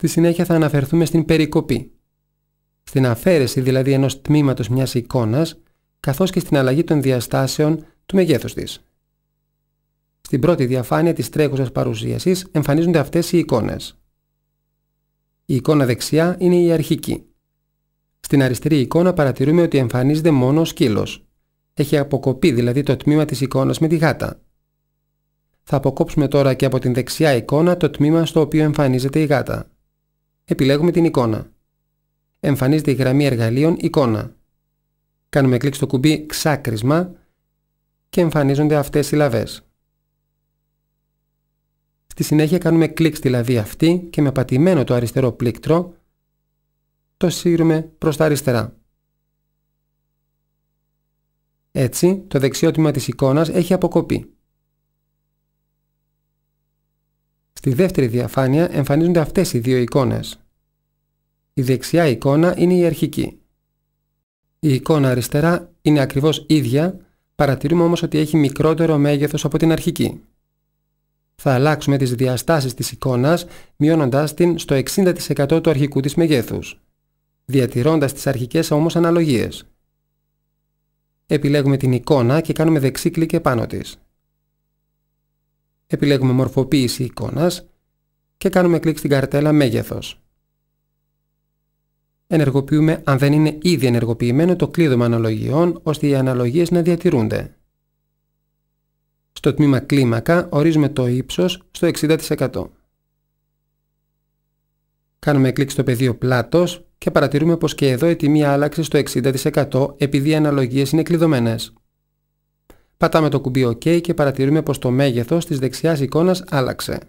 Στη συνέχεια θα αναφερθούμε στην περικοπή. Στην αφαίρεση δηλαδή ενός τμήματος μιας εικόνας, καθώς και στην αλλαγή των διαστάσεων του μεγέθους της. Στην πρώτη διαφάνεια της τρέχουσας παρουσίασης εμφανίζονται αυτές οι εικόνες. Η εικόνα δεξιά είναι η αρχική. Στην αριστερή εικόνα παρατηρούμε ότι εμφανίζεται μόνο ο σκύλος. Έχει αποκοπεί δηλαδή το τμήμα της εικόνας με τη γάτα. Θα αποκόψουμε τώρα και από την δεξιά εικόνα το τμήμα στο οποίο εμφανίζεται η γάτα επιλέγουμε την εικόνα. Εμφανίζεται η γραμμή εργαλείων εικόνα. Κάνουμε κλικ στο κουμπί ξάκρισμα και εμφανίζονται αυτές οι λαβές. Στη συνέχεια κάνουμε κλικ στη λαβή αυτή και με πατημένο το αριστερό πλήκτρο το σύρουμε προς τα αριστερά. Έτσι, το δεξιό τμήμα της εικόνας έχει αποκοπεί. Στη δεύτερη διαφάνεια εμφανίζονται αυτές οι δύο εικόνες. Η δεξιά εικόνα είναι η αρχική. Η εικόνα αριστερά είναι ακριβώς ίδια, παρατηρούμε όμως ότι έχει μικρότερο μέγεθος από την αρχική. Θα αλλάξουμε τις διαστάσεις της εικόνας, μειώνοντας την στο 60% του αρχικού της μεγέθους, διατηρώντας τις αρχικές όμως αναλογίες. Επιλέγουμε την εικόνα και κάνουμε δεξί κλικ επάνω της επιλέγουμε μορφοποίηση εικόνας και κάνουμε κλικ στην καρτέλα μέγεθος. Ενεργοποιούμε, αν δεν είναι ήδη ενεργοποιημένο, το κλείδωμα αναλογιών, ώστε οι αναλογίες να διατηρούνται. Στο τμήμα κλίμακα ορίζουμε το ύψος στο 60%. Κάνουμε κλικ στο πεδίο πλάτος και παρατηρούμε πως και εδώ η τιμή άλλαξε στο 60% επειδή οι αναλογίες είναι κλειδωμένες. Πατάμε το κουμπί OK και παρατηρούμε πως το μέγεθος της δεξιάς εικόνας άλλαξε.